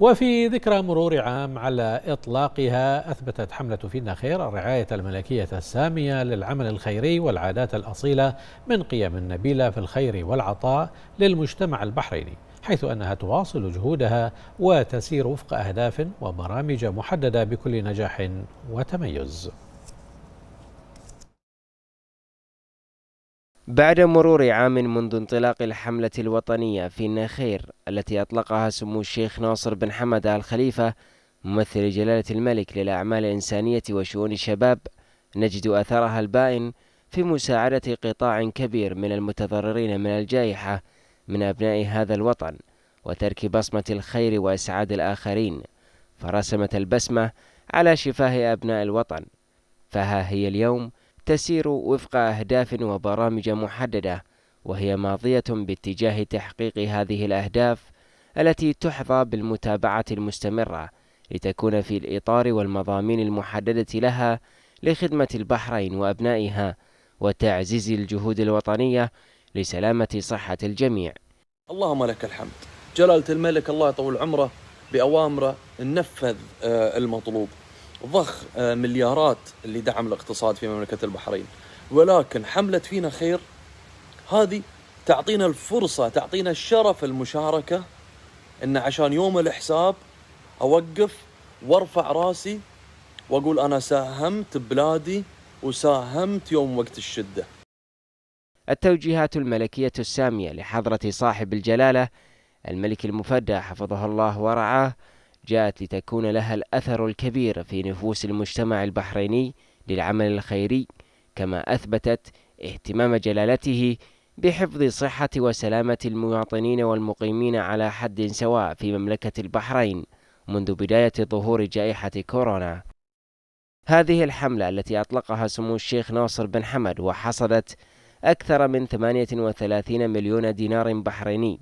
وفي ذكرى مرور عام على إطلاقها أثبتت حملة فينا خير الرعاية الملكية السامية للعمل الخيري والعادات الأصيلة من قيم نبيلة في الخير والعطاء للمجتمع البحريني حيث أنها تواصل جهودها وتسير وفق أهداف وبرامج محددة بكل نجاح وتميز بعد مرور عام منذ انطلاق الحملة الوطنية في النخير التي أطلقها سمو الشيخ ناصر بن حمد آل خليفة ممثل جلالة الملك للأعمال الإنسانية وشؤون الشباب نجد أثرها البائن في مساعدة قطاع كبير من المتضررين من الجائحة من أبناء هذا الوطن وترك بصمة الخير وإسعاد الآخرين فرسمت البسمة على شفاه أبناء الوطن فها هي اليوم تسير وفق أهداف وبرامج محددة وهي ماضية باتجاه تحقيق هذه الأهداف التي تحظى بالمتابعة المستمرة لتكون في الإطار والمضامين المحددة لها لخدمة البحرين وأبنائها وتعزيز الجهود الوطنية لسلامة صحة الجميع اللهم لك الحمد جلالة الملك الله يطول عمره بأوامره نفذ آه، المطلوب ضخ آه، مليارات اللي دعم الاقتصاد في مملكة البحرين ولكن حملت فينا خير هذه تعطينا الفرصة تعطينا الشرف المشاركة ان عشان يوم الحساب اوقف وارفع راسي واقول انا ساهمت بلادي وساهمت يوم وقت الشده. التوجيهات الملكيه الساميه لحضره صاحب الجلاله الملك المفدى حفظه الله ورعاه جاءت لتكون لها الأثر الكبير في نفوس المجتمع البحريني للعمل الخيري كما أثبتت اهتمام جلالته بحفظ صحة وسلامة المواطنين والمقيمين على حد سواء في مملكة البحرين منذ بداية ظهور جائحة كورونا. هذه الحملة التي أطلقها سمو الشيخ ناصر بن حمد وحصدت أكثر من 38 مليون دينار بحريني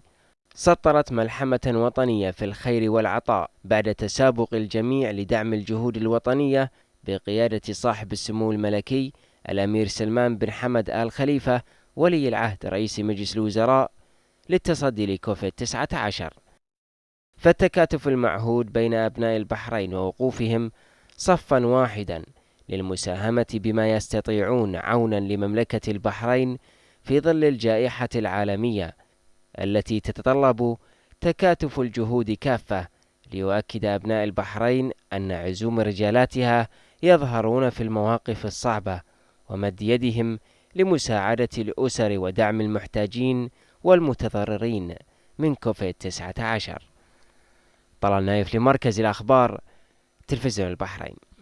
سطرت ملحمة وطنية في الخير والعطاء بعد تسابق الجميع لدعم الجهود الوطنية بقيادة صاحب السمو الملكي الأمير سلمان بن حمد آل خليفة ولي العهد رئيس مجلس الوزراء للتصدي لكوفيد 19 فالتكاتف المعهود بين أبناء البحرين ووقوفهم صفا واحدا للمساهمة بما يستطيعون عونا لمملكة البحرين في ظل الجائحة العالمية التي تتطلب تكاتف الجهود كافة ليؤكد أبناء البحرين أن عزوم رجالاتها يظهرون في المواقف الصعبة ومد يدهم لمساعدة الأسر ودعم المحتاجين والمتضررين من كوفيد 19 طلال نايف لمركز الأخبار تلفزيون البحرين